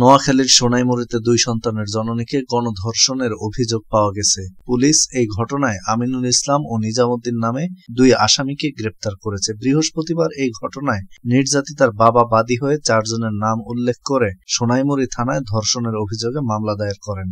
নোয়াখালীর সোনাইমুড়িতে দুই সন্তানের জননীকে গণধর্ষণের অভিযোগ পাওয়া গেছে পুলিশ এই ঘটনায় আমিনুল ইসলাম ও নিজামুদ্দিন নামে দুই আসামিকে গ্রেপ্তার করেছে বৃহস্পতিবার এই ঘটনায় নির্যাতিতার বাবা বাদী হয়ে চারজনের নাম উল্লেখ করে সোনাইমুড়ি থানায় ধর্ষণের অভিযোগে মামলা দায়ের করেন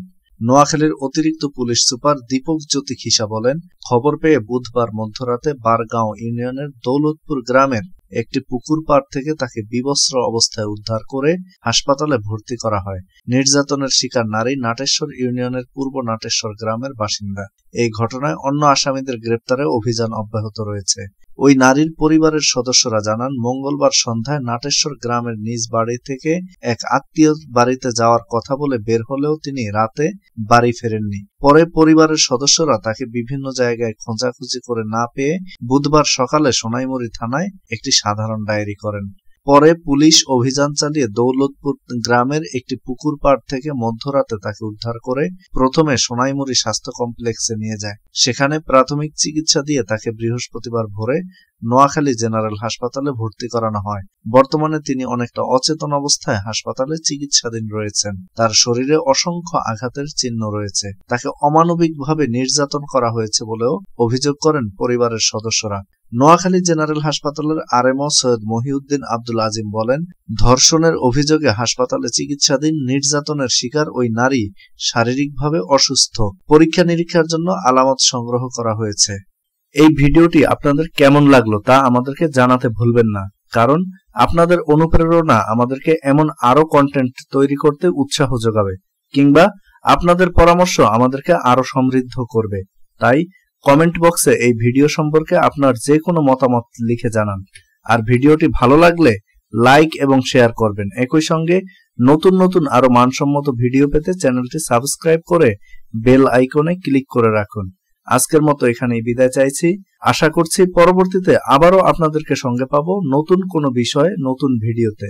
নোয়াখালীর অতিরিক্ত পুলিশ সুপার দীপক জ্যোতি খিসা বলেন খবর পেয়ে বুধবার মধ্যরাতে বারগাঁও ইউনিয়নের দৌলতপুর গ্রামের একটি পুকুর পার থেকে তাকে বিবস্ত্র অবস্থায় উদ্ধার করে হাসপাতালে ভর্তি করা হয় নির্যাতনের শিকার নারী নাটেশ্বর ইউনিয়নের পূর্ব নাটেশ্বর গ্রামের বাসিন্দা এই ঘটনায় অন্য আসামিদের গ্রেপ্তারে অভিযান অব্যাহত রয়েছে ওই নারীর পরিবারের সদস্যরা জানান মঙ্গলবার সন্ধ্যায় নাটেশ্বর গ্রামের নিজ বাড়ি থেকে এক আত্মীয় বাড়িতে যাওয়ার কথা বলে বের হলেও তিনি রাতে বাড়ি ফেরেননি পরে পরিবারের সদস্যরা তাকে বিভিন্ন জায়গায় খোঁজাখুঁজি করে না পেয়ে বুধবার সকালে সোনাইমুড়ি থানায় একটি সাধারণ ডায়েরি করেন পরে পুলিশ অভিযান চালিয়ে দৌলতপুর গ্রামের একটি পুকুর পাড় থেকে মধ্যরাতে তাকে উদ্ধার করে প্রথমে সোনাইমুড়ি স্বাস্থ্য কমপ্লেক্সে নিয়ে যায় সেখানে প্রাথমিক চিকিৎসা দিয়ে তাকে বৃহস্পতিবার ভোরে নোয়াখালী জেনারেল হাসপাতালে ভর্তি করানো হয় বর্তমানে তিনি অনেকটা অচেতন অবস্থায় হাসপাতালে চিকিৎসাধীন রয়েছেন তার শরীরে অসংখ্য আঘাতের চিহ্ন রয়েছে তাকে অমানবিকভাবে নির্যাতন করা হয়েছে বলেও অভিযোগ করেন পরিবারের সদস্যরা নোয়াখালী জেনারেল হাসপাতালের আরএমও সৈয়দ মহিউদ্দিন আব্দুল আজিম বলেন ধর্ষণের অভিযোগে হাসপাতালে চিকিৎসাধীন নির্যাতনের শিকার ওই নারী শারীরিকভাবে অসুস্থ পরীক্ষা নিরীক্ষার জন্য আলামত সংগ্রহ করা হয়েছে এই ভিডিওটি আপনাদের কেমন লাগলো তা আমাদেরকে জানাতে ভুলবেন না কারণ আপনাদের অনুপ্রেরণা আমাদেরকে এমন আরো কন্টেন্ট তৈরি করতে উৎসাহ যোগাবে কিংবা আপনাদের পরামর্শ আমাদেরকে আরো সমৃদ্ধ করবে তাই কমেন্ট বক্সে এই ভিডিও সম্পর্কে আপনার যে কোনো মতামত লিখে জানান আর ভিডিওটি ভালো লাগলে লাইক এবং শেয়ার করবেন একই সঙ্গে নতুন নতুন আরো মানসম্মত ভিডিও পেতে চ্যানেলটি সাবস্ক্রাইব করে বেল আইকনে ক্লিক করে রাখুন আজকের মতো এখানেই বিদায় চাইছি আশা করছি পরবর্তীতে আবারও আপনাদেরকে সঙ্গে পাবো নতুন কোনো বিষয়ে নতুন ভিডিওতে